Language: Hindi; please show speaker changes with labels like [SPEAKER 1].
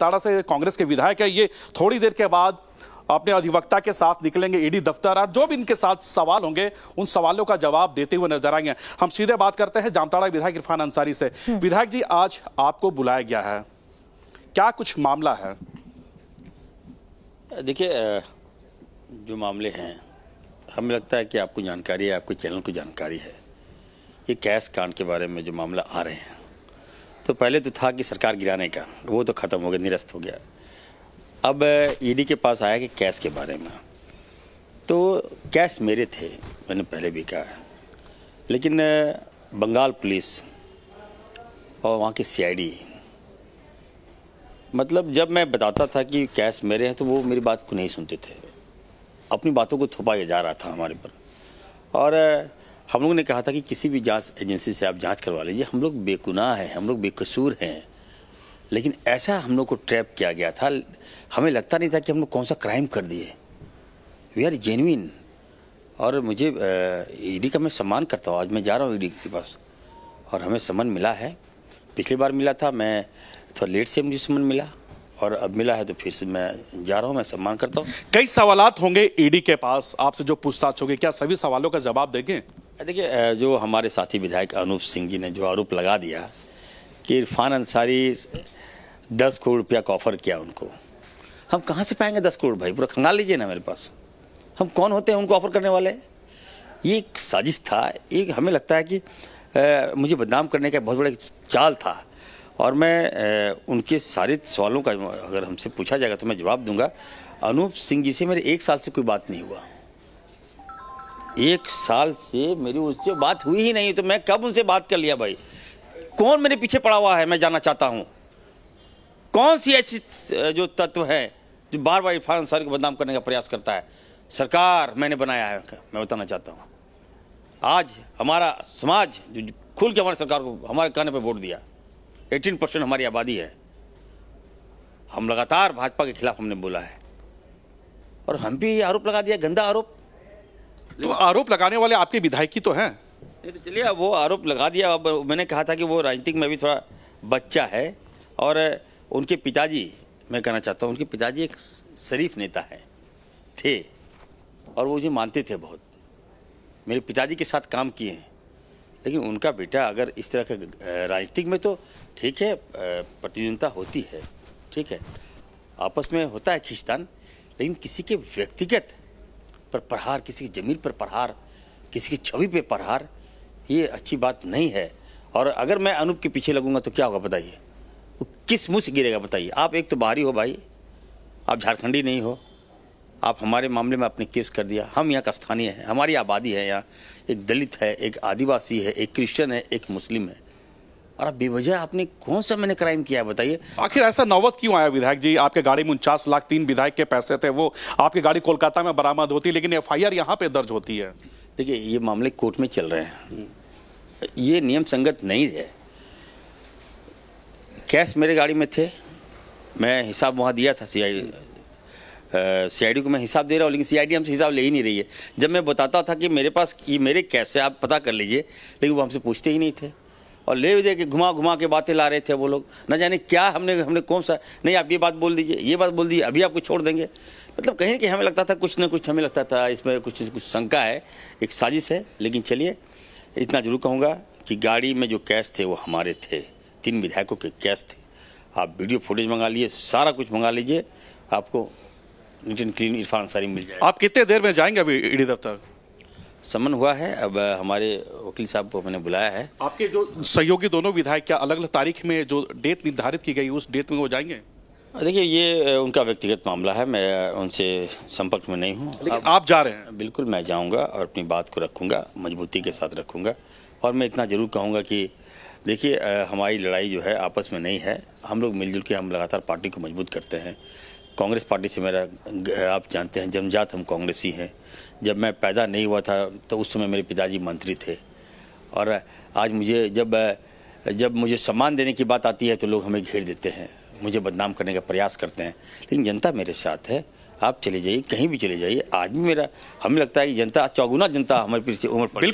[SPEAKER 1] ताड़ा से कांग्रेस के विधायक है ये थोड़ी देर के बाद अपने अधिवक्ता के साथ निकलेंगे ईडी दफ्तर और जो भी इनके साथ सवाल होंगे उन सवालों का जवाब देते हुए नजर आएंगे हम सीधे बात करते हैं जामताड़ा विधायक इरफान अंसारी से हम्म। विधायक जी आज आपको बुलाया गया है क्या कुछ
[SPEAKER 2] मामला है देखिए जो मामले हैं हमें लगता है कि आपको जानकारी है आपके चैनल को जानकारी है ये कैश कांड के बारे में जो मामला आ रहे हैं तो पहले तो था कि सरकार गिराने का वो तो ख़त्म हो गया निरस्त हो गया अब ईडी e के पास आया कि कैश के बारे में तो कैश मेरे थे मैंने पहले भी कहा लेकिन बंगाल पुलिस और वहाँ की सीआईडी मतलब जब मैं बताता था कि कैश मेरे हैं तो वो मेरी बात को नहीं सुनते थे अपनी बातों को थोपाया जा रहा था हमारे पर और हम लोग ने कहा था कि किसी भी जांच एजेंसी से आप जांच करवा लीजिए हम लोग बेगुनाह हैं हम लोग बेकसूर हैं लेकिन ऐसा हम लोग को ट्रैप किया गया था हमें लगता नहीं था कि हम लोग कौन सा क्राइम कर दिए वी आर जेनविन और मुझे ईडी e का मैं सम्मान करता हूँ आज मैं जा रहा हूँ ईडी e के पास और हमें समन मिला है पिछली बार मिला था मैं थोड़ा लेट से मुझे समन मिला और अब मिला है तो फिर से मैं जा रहा हूँ मैं सम्मान करता हूँ कई सवाल होंगे ईडी e के पास
[SPEAKER 1] आपसे जो पूछताछ होगी क्या सभी सवालों का जवाब देंगे
[SPEAKER 2] देखिए जो हमारे साथी विधायक अनूप सिंह जी ने जो आरोप लगा दिया कि इरफान अंसारी दस करोड़ रुपया का ऑफर किया उनको हम कहाँ से पाएंगे दस करोड़ भाई पूरा खंगाल लीजिए ना मेरे पास हम कौन होते हैं उनको ऑफर करने वाले ये एक साजिश था एक हमें लगता है कि आ, मुझे बदनाम करने का बहुत बड़ा चाल था और मैं आ, उनके सारे सवालों का अगर हमसे पूछा जाएगा तो मैं जवाब दूंगा अनूप सिंह जी से मेरे एक साल से कोई बात नहीं हुआ एक साल से मेरी उससे बात हुई ही नहीं तो मैं कब उनसे बात कर लिया भाई कौन मेरे पीछे पड़ा हुआ है मैं जानना चाहता हूँ कौन सी ऐसी जो तत्व है जो बार बार इरफान सर को बदनाम करने का प्रयास करता है सरकार मैंने बनाया है मैं बताना चाहता हूँ आज हमारा समाज जो खुल के हमारी सरकार को हमारे कहने पर वोट दिया 18 परसेंट हमारी आबादी है हम लगातार भाजपा के खिलाफ हमने बोला है और हम भी आरोप लगा दिया गंदा आरोप तो आरोप लगाने वाले आपके विधायकी तो हैं नहीं तो चलिए अब वो आरोप लगा दिया अब मैंने कहा था कि वो राजनीतिक में भी थोड़ा बच्चा है और उनके पिताजी मैं कहना चाहता हूँ उनके पिताजी एक शरीफ नेता है थे और वो मुझे मानते थे बहुत मेरे पिताजी के साथ काम किए हैं लेकिन उनका बेटा अगर इस तरह के राजनीतिक में तो ठीक है प्रतिद्वंदता होती है ठीक है आपस में होता है खिस्तान लेकिन किसी के व्यक्तिगत पर प्रहार किसी की ज़मीन पर प्रहार किसी की छवि पर प्रहार ये अच्छी बात नहीं है और अगर मैं अनूप के पीछे लगूंगा तो क्या होगा बताइए वो किस मुँह से गिरेगा बताइए आप एक तो बाहरी हो भाई आप झारखंडी नहीं हो आप हमारे मामले में आपने केस कर दिया हम यहाँ का स्थानीय हैं हमारी आबादी है यहाँ एक दलित है एक आदिवासी है एक क्रिश्चियन है एक मुस्लिम है और अब बेवजह आपने कौन सा मैंने क्राइम किया बताइए आखिर ऐसा नौबत क्यों आया
[SPEAKER 1] विधायक जी आपके गाड़ी में उनचास लाख तीन विधायक के पैसे थे वो आपकी गाड़ी कोलकाता में बरामद होती लेकिन एफ
[SPEAKER 2] आई आर यहाँ पे दर्ज होती है देखिए ये मामले कोर्ट में चल रहे हैं ये नियम संगत नहीं है कैश मेरे गाड़ी में थे मैं हिसाब वहाँ दिया था सी आई सीआईडी को मैं हिसाब दे रहा हूँ लेकिन सीआईडी हमसे हिसाब ले ही नहीं रही है जब मैं बताता था कि मेरे पास ये मेरे कैश है आप पता कर लीजिए लेकिन वो हमसे पूछते ही नहीं थे और ले दे के घुमा घुमा के बातें ला रहे थे वो लोग न जाने क्या हमने हमने कौन सा नहीं आप ये बात बोल दीजिए ये बात बोल दीजिए अभी आपको छोड़ देंगे मतलब कहीं कि कहीं हमें लगता था कुछ ना कुछ हमें लगता था इसमें कुछ कुछ शंका है एक साजिश है लेकिन चलिए इतना जरूर कहूँगा कि गाड़ी में जो कैश थे वो हमारे थे तीन विधायकों के कैश थे आप वीडियो फुटेज मंगा लीजिए सारा कुछ मंगा लीजिए आपको नीट एंड क्लीन इरफान सारी मिल जाए आप कितने देर में जाएंगे अभी ईडी दफ्तर समन हुआ है अब हमारे वकील साहब को मैंने बुलाया है
[SPEAKER 1] आपके जो सहयोगी दोनों विधायक क्या अलग अलग तारीख में जो डेट निर्धारित की गई उस डेट में वो जाएंगे
[SPEAKER 2] देखिए ये उनका व्यक्तिगत मामला है मैं उनसे संपर्क में नहीं हूँ आप, आप जा रहे हैं बिल्कुल मैं जाऊँगा और अपनी बात को रखूँगा मजबूती के साथ रखूँगा और मैं इतना ज़रूर कहूँगा कि देखिए हमारी लड़ाई जो है आपस में नहीं है हम लोग मिलजुल के हम लगातार पार्टी को मजबूत करते हैं कांग्रेस पार्टी से मेरा आप जानते हैं जमजात हम कांग्रेसी हैं जब मैं पैदा नहीं हुआ था तो उस समय मेरे पिताजी मंत्री थे और आज मुझे जब जब मुझे सम्मान देने की बात आती है तो लोग हमें घेर देते हैं मुझे बदनाम करने का प्रयास करते हैं लेकिन जनता मेरे साथ है आप चले जाइए कहीं भी चले जाइए आज भी मेरा हमें लगता है कि जनता चौगुना जनता हमारे पीछे उम्र पड़ी